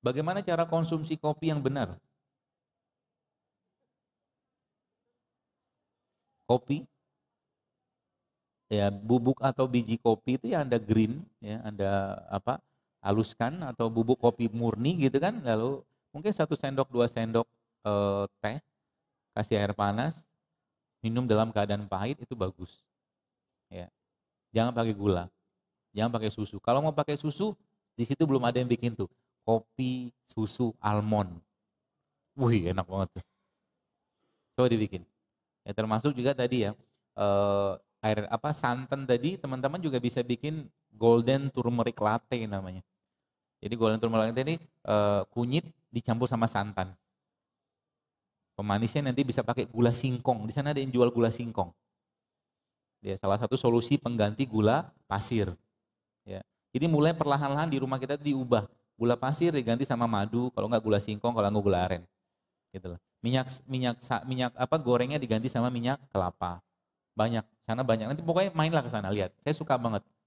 Bagaimana nah. cara konsumsi kopi yang benar? Kopi ya bubuk atau biji kopi itu ya Anda green ya Anda apa haluskan atau bubuk kopi murni gitu kan lalu mungkin satu sendok dua sendok e, teh kasih air panas minum dalam keadaan pahit itu bagus ya jangan pakai gula jangan pakai susu kalau mau pakai susu di situ belum ada yang bikin tuh kopi susu almond. Wih, enak banget. Coba dibikin. Ya termasuk juga tadi ya uh, air apa santan tadi teman-teman juga bisa bikin golden turmeric latte namanya. Jadi golden turmeric latte ini uh, kunyit dicampur sama santan. Pemanisnya nanti bisa pakai gula singkong. Di sana ada yang jual gula singkong. Ya, salah satu solusi pengganti gula pasir. Ya. Jadi mulai perlahan-lahan di rumah kita diubah gula pasir diganti sama madu, kalau nggak gula singkong, kalau nggak gula aren. Gitu loh. Minyak minyak minyak apa gorengnya diganti sama minyak kelapa. Banyak, sana banyak. Nanti pokoknya mainlah ke sana lihat. Saya suka banget.